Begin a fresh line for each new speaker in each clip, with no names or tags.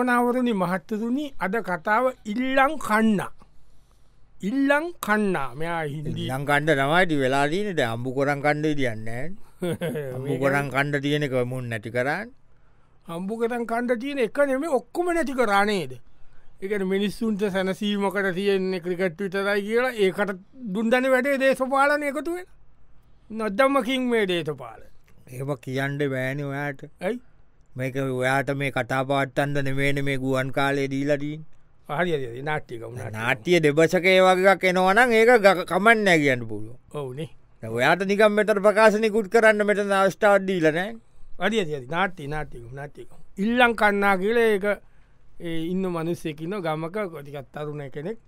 නොනවරුණි මහත්තතුනි අද කතාව ඉල්ලං කන්න ඉල්ලං කන්නා මෙයා හිල්ලං කණ්ඩ නමයිටි වෙලාදීනට අම්බු කොරන් කණ්ඩේ තියන්න කොරන් කණ්ඩ තියෙනක මුන් නැති කරන්න අම්බු කරන් කණ්ඩ තියෙන එක නෙම ඔක්කොම නැති කරානේද එක මිනිස්සුන්ට සැනසීමකට තියෙන්නේ ක්‍රිකට් විතරයි කියලා ඒකට දුන්දන වැඩේ දේශපාලන එකතුවෙන නොදම්මකින් මේ දේශපාල ඒම කියන්ඩ බෑනි ඔයාට ඇයි මේක ඔයාට මේ කටාපාට්ටන්ද නෙමේන මේ ගුවන් කාලේ දීලදීන් හරි නාට්‍යක නාට්‍යය දෙබසකේ වගේක් එනවනම් ඒක කමන්න නැගියන්න පුළුව ඕනේ ඔයාට නිකම් මෙතර ප්‍රකාශනයකුත් කරන්න මෙට අවස්ථාවත් දීලනෑ අඩිය ඇති නාට්‍ය නාටික නාටික ඉල්ලං කන්නා කියල එක ඉන්න මනුස්සයකින්න ගමක කොටිකත් තරුණ කෙනෙක්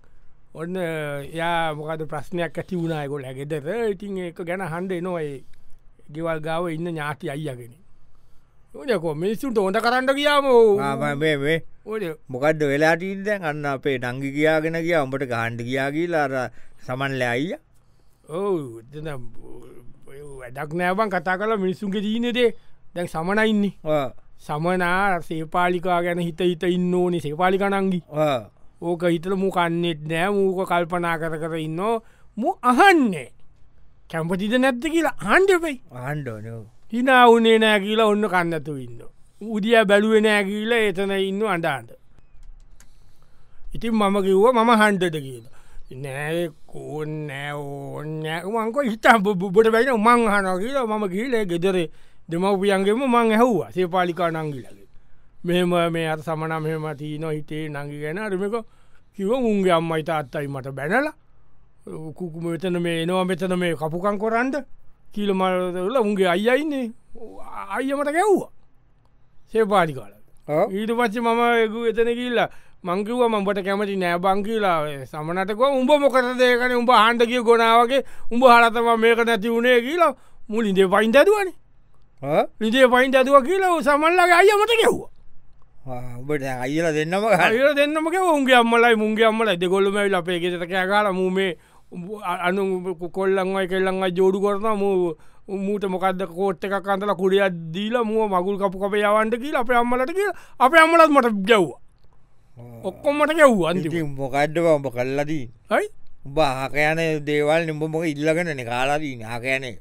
ඔන්න එයා මොකද ප්‍රශ්නයක් ඇති වුණනායකොල් ඇගෙදර ඉතින් එක ගැන හන්ඩ නොයි ගෙවල් ගාව ඉන්න ඥාති අයියගෙන ඕයකො මිනිස්සුන්ට හොඳ කරන්න කියාම මේ මොකක්ද වෙලාටීන්ද අන්න අපේ නංගි කියාගෙන කිය උඹට ගහන්ඩ කියාගීලාර සමන්ල අයිය ඔවු වැඩක් නෑබන් කතා කලා මිනිස්සුන්ගේ දීනෙදේ දැන් සමනයින්නේ සමනා සේපාලිකා ගැන හිත හිත ඉන්න ඕනේ සේපාලික නංගි ඕක හිතල මු කන්නෙත් නෑ මූක කල්පනා කර කර ඉන්න මු අහන්නේ කැම්පතිද නැත්ත කියලා හන්ඩපයි හන්ඩෝනෝ හිනා උනේ නෑ කියලා ඔන්න කන්නතු ඉන්න. උදිය බැලුව නෑ කියලා එතන ඉන්න අඩාන්ට. ඉතින් මම කිව්ව මම හන්ඩට කියලා. නෑ කෝන් නෑ ඕන්නෑමංකො හිතා බුබට බැන මංහන කියලා මම කියීලේ ගෙදරේ දෙමවපියන්ගේම මං ඇහව්වා සේපාලිකා නංගිලගේ. මෙම මේ අත් සමන මෙම තිීන හිතේ නඟි ගැන අරමක කිව උන්ගේ අම්මයිතා අත්තයි මට බැනලා කුකුම වෙතන මේ නවා මෙතන මේ කපුකං කොරන්ට කීලමරල උන්ගේ අයියින්නේ අයියමට ගැව්වා සේපාඩි කාල ඊට පච්චි මම එකු එතන කියල්ලා මංකිව මට කැමති නෑ බංකිලා සමනටක උඹ මොකට දෙකන උඹ හන්ඩකිය ගොනාවගේ උඹ හලතම මේක නැති වුණේ කියලා මුලින්ද පයින් ඇදුවන ලිදේ පයින් ඇතුව කියලා සමල්ලගේ අයමට ගැව්වා ඔබට අයිල දෙන්නම හර දෙන්නම උන්ගේ අම්මලයි මුන්ගේ අම්මල දෙකොල්ලම ලපේ ගෙතකෑ කාල මූමේ අනු කොල්ලං අයි කෙල්ලං ජෝඩු කරන මූ මූට මොකක්ද කෝට් එකක් අන්තල කුඩියක් දීලා මුව මගුල් කපු කපේ යවන්ට කියල අප අම්මලට කිය අප අම්මලත් මට ගැව් ඔක්කොම්මට ගැව් අන්ති මොකක්ඩ ඔඹ කල්ලදී හයි බාහක යන දේවල් නිඹ මොක ඉල්ලගෙනන කාලාදී නාකයන එක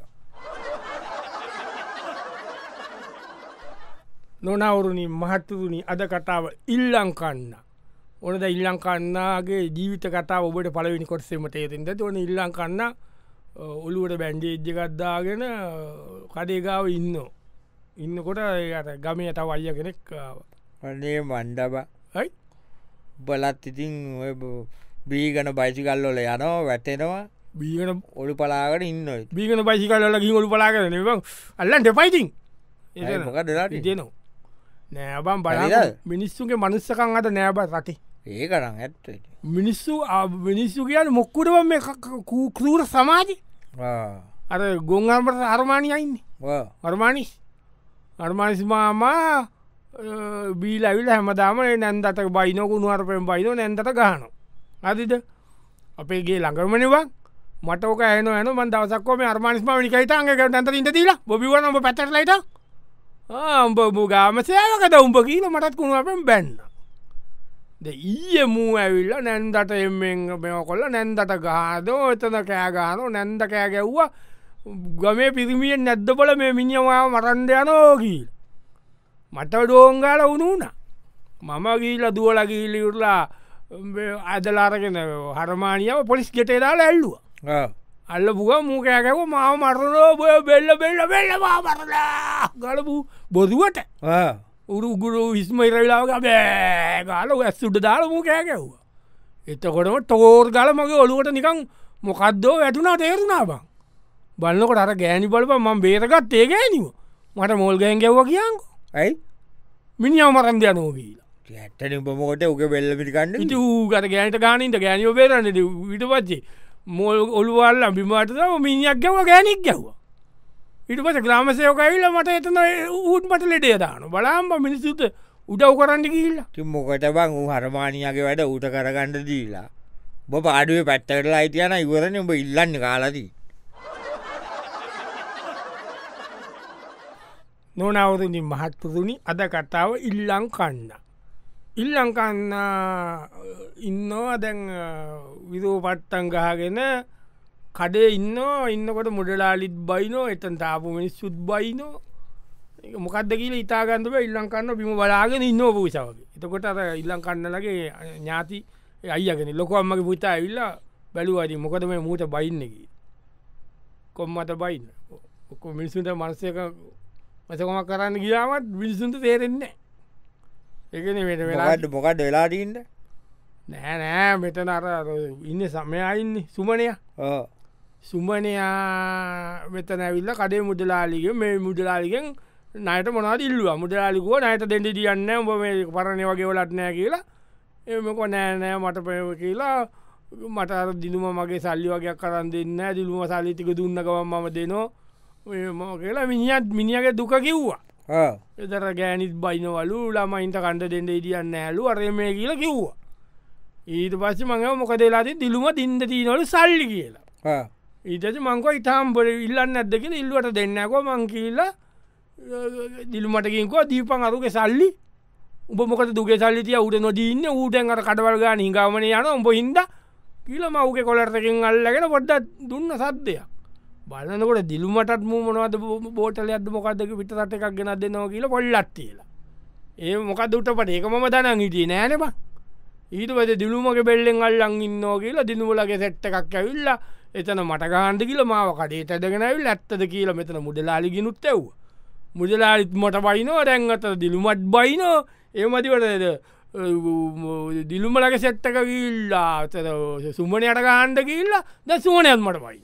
නොනවුරුණින් මහත්තුරුණි අද කතාව ඉල්ලං කන්න ඕනද ඉල්ලං කන්නාගේ ජීවිත කතා ඔබට පලවෙනි කොටසීමට ඒතින්ද ඕන ඉල්ලං කන්න ඔළුවට බැන්ඩේජ්ජගත්දාගෙන කඩේගාව ඉන්න ඉන්නකොට ගමය තව අල්ය කෙනෙක් වන්නේ මණ්ඩබ යි බලත් ඉතින් ඔය බීගන බයිසිකල්ලොල යනෝ වැටෙනවා බීගන ඔලු පලාගෙන ඉන්න බීගන බයිසිකල්ල ගින් ඔලු පලාගෙන අල්ලන්ට පයිතින්
ඒ මොකදලා
ඉතියනවා නෑබම් බල මිනිස්සුන්ගේ මනුස්සකං අත නෑබ රටේ ඒ කරන්න ඇත්ත මිනිස්සු මිනිස්සු කියන මොක්කුටම මේ කූකරූට සමාජි අර ගොංහම්පට අර්මාණයයින්නේ අර්මාණිස් අර්මානිස්මාමා බීලවිල හැමදාම නැන්දත බයිනොකුණු අරපෙන් බයින නැන්දට ගානු අතිද අපේගේ ළඟමනිවක් මටෝක ඇන න මන්දවසක්කම අර්මානිස්ම නිකයිතන්ගක නැත ඉට දීලා බොබිවන ඔබ පැතරලයිට ආ උඹ ගාමසයකද උඹ කියන මටත් කුණුවෙන් බැන්න ඊය මූ ඇවිල්ල නැන්දට එෙන් මෙෝ කොල්ල නැන්දට ගාදෝ එතන කෑගානෝ නැන්ද කෑ ගැව්වා ගමේ පිරිමියෙන් නැද්දපල මේ මිනිවා මරන්ද යනෝකී. මට ඩෝංගාල උනුන මම ගීල දුවලගීලි උරලා අදලාරගෙන හරමානියාව පොලිස් ගෙටේලා ඇල්ලුව අල්ල පුග මූකෑකැක මාව මරණෝ බය බෙල්ල බෙල්ල බෙල්ලවා මරලා ගලපු බොදුවට උරුගුරු විස්මයිරලාගේ බෑ ගාල ඇස්සුට දාලමු කෑකැව්වා. එතකොටම තෝර් ගල මගේ ඔලුවට නිකං මොකක්දෝ ඇතුනා තේරුණා බං. බලන්නකොට අර ගෑනි බලප ම බේරකත් ඒ ගෑනිව මට මෝල්ගයන් ගැව්ව කියංකු ඇයි මිනි අවමරන් දයන කියලා ඇටන බමෝට උක බෙල්ල පිටිකන්න ගත ගෑනට ගානීට ගෑනියෝ බේරන්න විට පච්චේ මෝල් ඔලුවල්ල බිමට මිනිියක් ගැව ගෑනෙක් ගැව්වා ඉටපස ග්‍රාම සයෝකයිල්ල මට එතන ඌත් මට ලෙඩේ දාන බලාම්ම මිනිසුත උඩව් කරන්න කියල්ලා තිම්මොකට බං ූ හරමාණයාගේ වැඩ ඌට කරගණඩ දීලා බ පාඩුව පැත්තකටලා අයිතියන ඉවරණ උඹ ඉල්ලන්න කාලදී නොනවරුණින් මහත්තුරුණි අද කතාව ඉල්ලං කන්න ඉල්ලංකන්න ඉන්නවා දැන් විරෝ පට්ටන් ගහගෙන කඩේ ඉන්න ඉන්නකොට මුඩලාලිත් බයිනෝ එතන් තාපු මිනිස්සුත් බයිනෝ මොකක්ද කියල ඉතාගන්දුව ඉල්ලං කන්න බිම බලාගෙන ඉන්න පූසාවගේ එතකොට අර ඉල්ලං කන්නලගේ ඥාති අයගෙන ලොකු අම්මගේ පුතා ඉල්ලා බැලුවාදී මොකද මේ මූට බයින්නකි කොම්මට බයින්න ඔක්කො මිනිසුන්ට මනසක මසකොමක් කරන්න ගියාමත් මිනිසුන්ට තේරෙන්නේ එකන මෙට වෙලාට මොකක්ද වෙලාටීන්ට නෑ නෑ මෙතන අර ඉන්න සමයයින්න සුමනය ඕ සුමනයා වෙතන ඇවිල්ල කඩේ මුදලාලිග මේ මුදලාලිගෙන් නයට මොනා ඉල්ලුව මුදලාලිකුව නයට දෙඩි දියන්න උඹ මේ පරණය වගේ වලටනෑ කියලා එමක නෑනෑ මට පැව කියලා මට දිනුම මගේ සල්ලි වගේයක් කරන්න දෙන්න දිලුම සල්ලිතික දුන්නකවම් මම දෙනෝ ම කියලා මිනිියත් මිනිියගේ දුක කිව්වා එතර ගෑනිත් බයිනවලු ළමයින්ට කණ්ඩ දෙන්න ඉදියන්න ඇලු අරය මේ කියලා කිව්වා ඊට පස්ස මඟ මොකදේලාද දිලුම දින්ද තිීනොල සල්ලි කියලා ඊටස මංකව ඉතාම්බර ඉල්ලන්න ඇදකෙන ඉල්ලුවට දෙන්නකෝ මං කියලා දිල්මටකින්කෝ දීපන් අරුක සල්ලි උබ මොක දුක සල්ලිතිය උට නොදීන්න ඌටන් අර කඩවල්ගා නිගාමන යන උඹ හින්ද කියල මවක කොලර්තකින් අල්ලගෙන පොඩ්ඩත් දුන්න සද්දයක් බලන්නකොට දිල්මටත් මූමනවද බෝටල අද මොකක්දක පිටට එකක් ගෙන දෙනවා කියල පොල්ලත් කියලා ඒ මොකක් දුටපට ඒක මම දනන් හිටිය නෑනෙබ ඊට පද දිලුමක බෙල්ලෙන් අල්ලන් ඉන්නෝ කියලා දිනුවලගේ සැට්ට එකක් ඇවිල්ලා එතන මට ගහන්ඩ කියල මාව කඩේට දගෙනැවිල් ඇත්තද කියල මෙතන මුදලාලි ගිනුත් එව් මුදලාලිත් මට බයිනෝ රැංගත දිලුමත් බයිනෝ ඒමතිවටද දිලුමලක සැත්තක කිල්ලා සුමන අට ගහන්ඩ කියල්ලා ද සුවනයත් මට බයි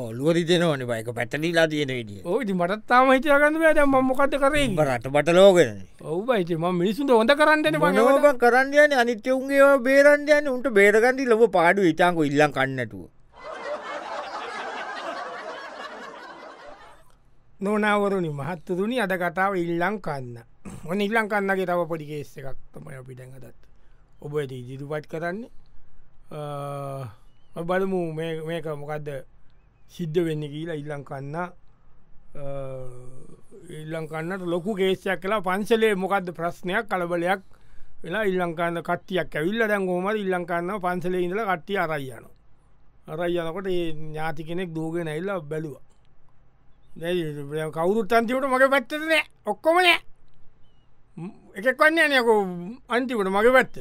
බොලුවරි දෙන ඕන බයික පැටලීලා තියෙන විට ඕති මටත් තාම හිතයගන්න ද මොකත කරේ රට බට ලෝකෙන ඔවයි ම මිනිසුන්ට හොඳ කරන්නන මනෝක කරන්යන අනිත්‍යවුන්ගේ බේරන්යන උන්ට බේරගන්ඩි ලොබ පාඩු ඉතාංක ඉල්ලන් කන්නටුව නොනවරුණි මහත්තුරුණි අද කතාව ඉල්ලං කන්න ඔන ඉල්ලං කන්නගේ තව පොඩිගේස්ස එකක් තමයි පිටන් අදත් ඔබ ඇති ඉදිරිපත් කරන්නේ බලමු මේක මොකක්ද සිද්ධ වෙන්න කියලා ඉල්ලං කන්න ඉල්ලං කන්නට ලොකු ගේේෂයක් කලා පන්සලේ මොකක්ද ප්‍රශ්නයක් කලබලයක් වෙලා ඉල්ලංකාන්න කට්ටියක් ඇවිල්ල දැන් හොම ඉල්ලංකාන්න පන්සලේ ඉඳල කට්ටිය අරයියන අරයියනකොට ඒ ඥාති කෙනෙක් දෝගෙන ඇල්ල බැලවා කවුරුත් අන්තිමට මගේ පැත්තන ඔක්කොමන එකක්වන්න යනයකු අන්තිමට මගේ පැත්ත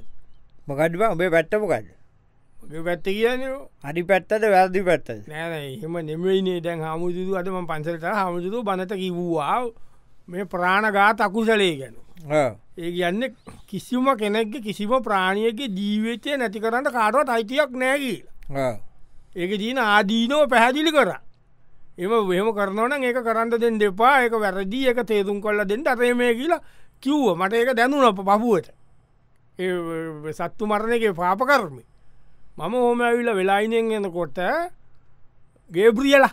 මකඩ්වා ඔබේ පැත්තමකඩ පැත්ත කියන අඩි පැත්තට වැදි පැත්ත නෑහෙම නෙමයිනේ දැන් හාමුදුදු අටම පන්සලට හාමුදුරු බනත කිව්වා මේ ප්‍රාණගා තකුසලේ ගැන ඒ කියන්න කිසිම කෙනෙක්ග කිසිම ප්‍රාණියක ජීවිතය නැති කරන්න කාරුවත් අයිතියක් නෑගී ඒක දීන ආදීනෝ පැහැදිලි කරා එම වහම කරනවන ඒක කරන්න දෙෙන් දෙපා එක වැරදිී එක තේදුම් කොල්ල දෙන්න අරේමය කියලා කිව්ව මට ඒක දැනුන අප පපුුවට සත්තු මරණ එක පාප කරමි මම හොම ඇවිල වෙලායිනෙන් එනකොට ගේබ්‍රියලා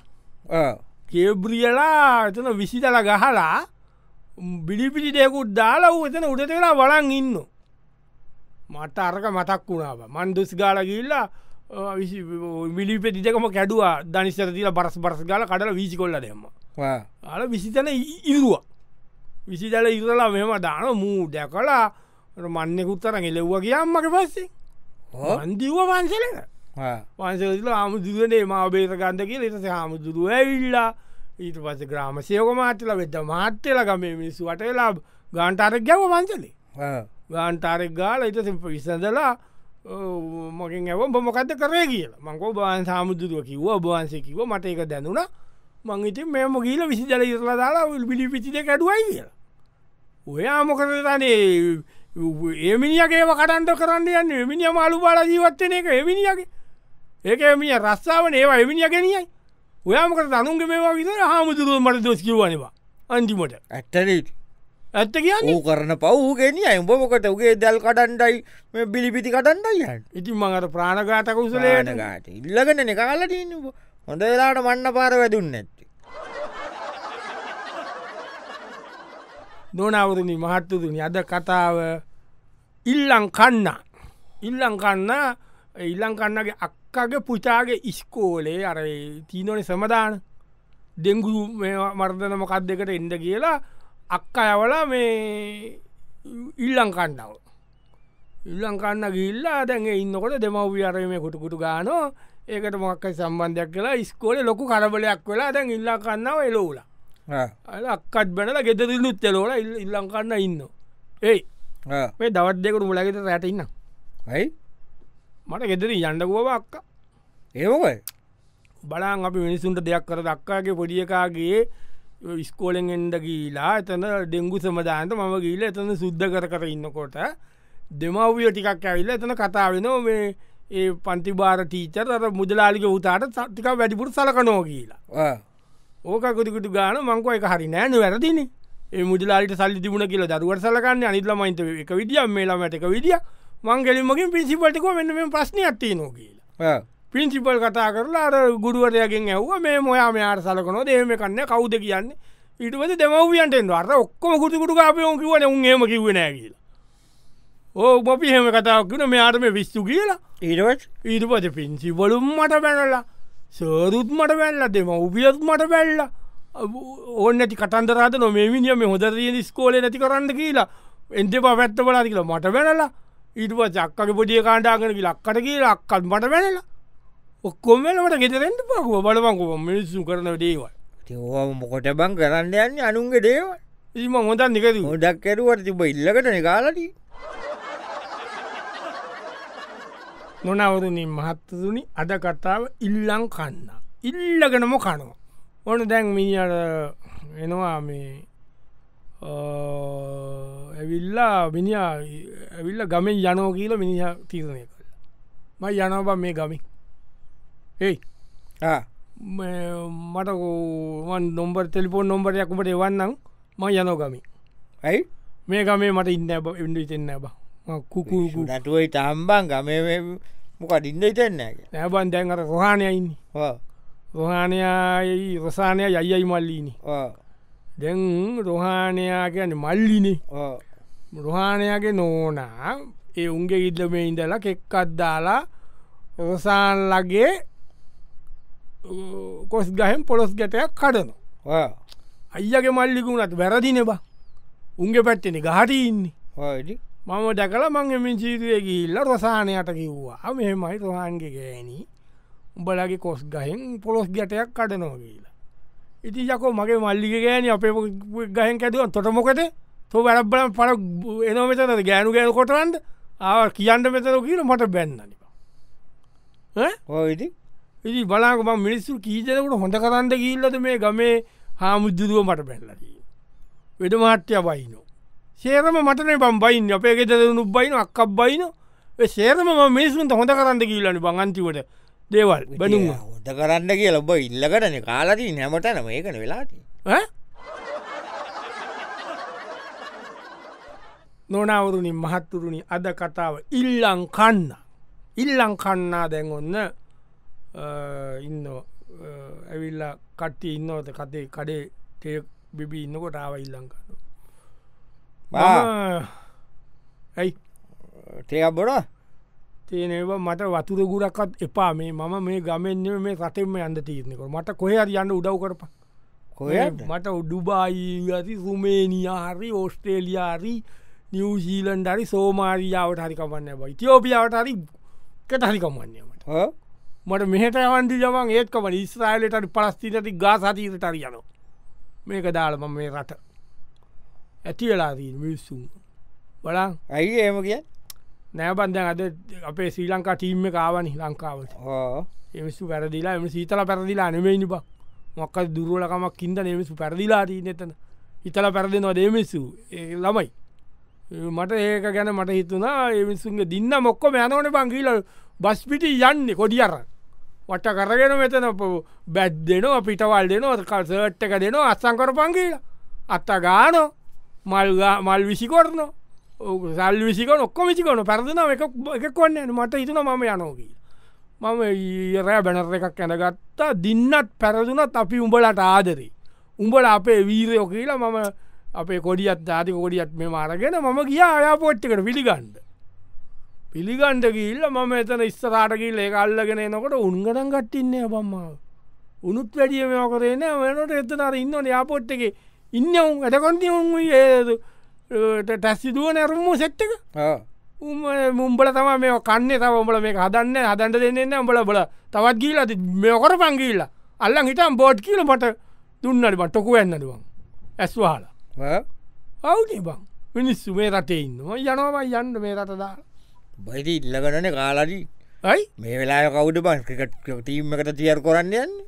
ගේබ්‍රියලා එතන විසිතල ගහලා බිඩිපිටි දෙකුත් දාලා වූ එතන උඩ තෙලා වලන් ඉන්න මට අරක මතක් වුණාව මන්දුස් ගාලගිල්ලා මිලිපෙ ටිටකම කැඩුවා ධනිස්සර තිල බරස් බරස් ගල කඩල විසි කොල්ල දෙම අල විසිතන ඉරුවා විසිතල ඉරලා මෙම දාන මූ දැකලා මන්නෙකුත්තරන් එලෙව්වා කියම්මට පස්සේ අන්දිව වන්සලක වන්සල හාමුදුරනේ මාබේත ගන්ධක ලෙස හාමුදුරුව ඇවිල්ලා ඊට පස ග්‍රාම සයෝක මාතල වෙද මාත්‍යල ගමේ මිනිස්සු වටලා ගාන්ටාරක් ගැව වංචලේ ගාන්ටාරෙක් ගාල ඉට විසඳලා මොකින් ඇව බොමොකත කරේ කියල මංකෝ බාන් සාමුදුරුව කිව්ව බහන්සේ කිව මට එක දැනුන මං ඉති මෙම ගීල විසි ජල ඉරලා දාලා ල් බිලි පිසිට කැඩුවයි කියලා ඔයා මොකරතනේ ඒමිනිියගේව කටන්ට කරන්න යන්න එමිනිිය මාලු බාල ජීවත්වන එක එමිනිියගේ ඒක එමිය රස්සාාවන ඒවා එමිනිිය ගෙනියයි ඔයාමකට තනුන්ගේ මේවා විතර හාමුදුරුව මට දොස් කිවනවා අන්තිමට ඇත්තරීට ඇත්ත කියන්න කරන පව් ගෙනිය උඹ මොකට උගේ දැල් කටන්ඩයි මේ බිලිපිති කටන්ඩයි යන් ඉතින් මඟට ප්‍රාණගාත කුසලයන ගාට ඉල්ලගෙන එක කල්ලට ඉන්න හොඳ වෙලාට මන්න පාර වැදුන්න ඇත්ති නොනවරණ මහත්තුතුනි අද කතාව ඉල්ලං කන්න ඉල්ලං කන්න ඉල්ලං කන්නගේ අක්කගේ පුචාගේ ඉස්කෝලේ අර තීනොන සමදාන දෙංගු මර්ධනමකක් දෙකට එන්ඩ කියලා අක්ක යවලා මේ ඉල්ලං කණ්ඩාව ඉල්ලං කන්න ගිල්ලා දැන් ඉන්නකොට දෙමව්විියරම කුටකුට ගානෝ ඒකට මොක්කයි සම්බන්ධයක් කියලා ස්කෝල ලොකු කරබලයක් වෙලා දැන් ඉල්ලා කන්නාව එලෝල අක්කත් බැනලා ගෙදරිල්ලුත් එලෝල ඉල්ලං කන්න ඉන්න ඒයි මේ දවත් දෙකට මුලගෙත රැට ඉන්න ඇයි මට ගෙදර යන්නකුවව අක්ක ඒකයි බලාන් අපි මිනිසුන්ට දෙයක් කර දක්කාගේ පොඩියකාගේ ඉස්කෝලෙන් එන්ඩ ගීලා එතන ඩෙංගු සමදාන්ත මම ගීල එතන සුද්ධ කර කර ඉන්නකොට දෙමව්ිය ටිකක් ඇවිල්ල එතන කතාාවෙන මේ ඒ පන්තිබාර ටීචර් අර මුදලාලික උතාට සටික වැඩිපුර සලකනෝ කියලා ඕකකුතිකුට ගාන මංකව එක හරි නෑන වැරදින මුදලාට සල්ි තිබුණ කියල දරුවට සලකන්න අනිත්ලමයින්ත එක විදිිය මේලාමටක විදිිය මංගෙලින්මගින් පිසිිපටිකෝ වෙන්නම ප්‍රශ්නයක්ත්තිේ නෝ කියලා පින්සිිපල් කතා කරලා අර ගුඩුවරයගෙන් ඇව්ව මේ මොයා මෙයාට සලකනො දේම කන්න කවුද කියන්න ඉටවද දෙමව්ියන්ටෙන් අර ඔක්කොම කුටකුට කාපයෝන් කිවන උන්ගේම කිවෙනෑ කියලා ඕ බොපිහෙම කතාවක්න මෙයාටම විස්තු කියලා ඒටවත් ඊටපද පින්සිිපලුම් මට පැනලා සරුත් මට පැල්ල දෙම උපියත් මට පැල්ල ඕන්න ඇති කතන්දරාත නොමේමිනිියම හොදරිය ස්කෝල නැති කරන්න කියලා එන්දපා පැත්ත බලාති කියලා මට පැනලා ඊටප චක්කගේ පොඩිය කාණඩාගෙන ලක්කට කියලා අක්කත් මට පැනලා ඔක්කොම වෙනකට ගෙදරෙන්ට පකුව බලපංකුව මිනිස්සු කරන දේවල් මොකොට බං කරන්න යන්න අනුන්ගේ දේව ඒම හොඳන් නික හොඩක් කැරුවට තිබ ඉල්ලකට නිකාලට නොනවරුණින් මහත්තතුනි අද කතාව ඉල්ලං කන්න ඉල්ලගෙනම කනවා ඕන දැන් මිනිට එනවා මේ ඇවිල්ලා මිනි ඇවිල්ල ගමෙන් යනෝ කියල මිනිහ තීරණය කළ මයි යනවා මේ ගමින් ඒයි මටකෝවන් නොම්බර් තෙලිපෝන් නොම්බරයක් උට එවන්නම් ම යනෝ ගමි ඇයි මේ ගමේ මට ඉන්න බ ඉඩ ඉතෙන්න බ කුකු නැටුවයි තම්බන් ගමේ මොකඩින්න ඉතෙන්න නැබන් දැන් අර රොහණයයින්න රොහණයයි රසානය යයියි මල්ලීනි දැන් රොහානයා කියන්න මල්ලිනේ රොහානයගේ නෝනා ඒ උන්ගේ ඉල්ලමේ ඉඳලා කෙක්කත් දාලා රොසාන් ලගේ කොස් ගහෙන් පොලොස් ගැටයක් කඩනවා අයියගේ මල්ලිකුුණත් වැරදින බා උන්ගේ පැත්තෙන ගහටඉන්නේ මම දැකල මං එමින් චීතය ගිල්ල රොසානයට කිව්වා මෙහෙමයි රොහන්ගේ ගෑනී උඹලගේ කොස් ගහෙන් පොලොස් ගැටයක් කඩනෝ කියලා ඉති යකෝ මගේ මල්ලික ගෑන අපේ ගහෙන් කැතුව තොට මොකද තො වැරබ්බල පර එනොමතද ගෑනු ගෑන කොටවන්ද ආ කියන්න මෙතර කියන මට බැන්නනිවා ඔයිඉති ඉදි බලාක බ මිනිස්සු කීතකට හොඳ කරන්න ගිල්ලද මේ ගමේ හාමුද්දුරුව මට පැල්ලදී. වෙඩ මාට්‍ය බයිනෝ. සේරම මටන බම් බයින් අපේ ගෙතරුණු බයින අක්ක් බයින සේරම මිනිසුන්ට හොඳ කරන්න කියලන බංන්තිවට දේවල් බැනු හොට කරන්න කිය ලබ ඉල්ලකටන කාලදී නැමටන ඒකන වෙලාති නොනවරුණින් මහත්තුරුණි අද කතාව ඉල්ලං කන්න ඉල්ලං කන්නා දැන් ඔන්න ඉන්න ඇවිල්ල කට්ටි ඉන්නවත කතේ කඩේ තෙක් බිබි ඉන්නකොට ආව ඉල්ලංකන්න ඇයි තේයක් බොඩ තියනෙව මට වතුර ගුරක්කත් එපා මේ මම මේ ගමෙන් මේ රතෙම යන්න තියනෙක මට කොහර යන්න උදව් කරප කොය මට උඩුබායිඇති සුමේනියාහරි ඕස්ට්‍රේලියාරි නිවසීලන්ඩරි සෝමාරියාවට හරිකමන්න බයි තිෝපියාවට හරි කටහරිකමන්නීමට මට මෙහට යවන්දි ජමන් ඒත්කම ඉස්රායිලටට පලස්තිනති ගා සතීරටරි යනවා මේක දාලම මේ රට ඇති වෙලාදී මිස්සුන් බලන් ඇයි ඒම කිය නෑබන්දන් අද අපේ ශ්‍රී ලංකා ටීම්ම කාවනි ලංකාවට එමසු පැරදිලා එම සීතල පැරදිලා නෙමයි නිබක් මොක්ක දුරුවලකමක් කින්ද නෙමසු පැරදිලා දී නෙතන හිතල පැරදිනවා දේමිස්සු ළමයි මට ඒක ගැන මට හිතුනා එමිසුන්ගේ දින්න මොක්කොම යනවන බංගීල බස්පිටි යන්නේ කොඩියරන්න වට කරගෙන මෙතන බැද් දෙනවා පිටවල් දෙනවා කල්සට් එක දෙනවා අස්සංකරපන් කියලා අත්ත ගානෝ මල්ගා මල් විසිකොරන සල් විසික ඔක්කො විසිකොන පැරදින එක එක කොන්න මට ඉතුන මම යනෝකී මම ඒරෑ බැනර එකක් ඇනගත්තා දින්නත් පැරදුනත් අපි උඹලට ආදරී උඹල අපේ වීරයෝ කියලා මම අපේ කොඩියත් ආධි කොඩියත් මේ මාරගෙන මම ගිය අයාපෝට්ටිකට පිළිගන්ඩ පිළිගන්ඩ ගිල්ල මම එතන ස්තරාටකිල් ඒ අල්ලගෙන නොකට උන්ගඩන් ගට්ටින්නේ බම්මාව උනුත් වැඩිය මෙකරේන වෙනට එතනර ඉන්නට යාපොට් එක ඉන්න උන් ඇටකොන්ති උන් ඒද ටැස්සි දුව නැරුම්ම සෙට්ටක උම මුම්බල තම මේ කන්නේ තම උඹල මේ හදන්න හදන්ට දෙන්නන්න උඹල බල තවත් ගීල ඇති මෙකර පංගීල්ල අල්ලන් හිටම් බෝඩ් කියල මට දුන්නට පට්ටොකු ඇන්නදුවන් ඇස්වාලා අවුනේ බං මිනිස්සු මේ රටේ ඉන්නවා යනවා යන්න මේ රටදා බයිති ඉල්ලගනන කාලදී යි මේ වෙලා කවුද බං ක්‍රිකට් තීමකට තියර් කරන්න යන්න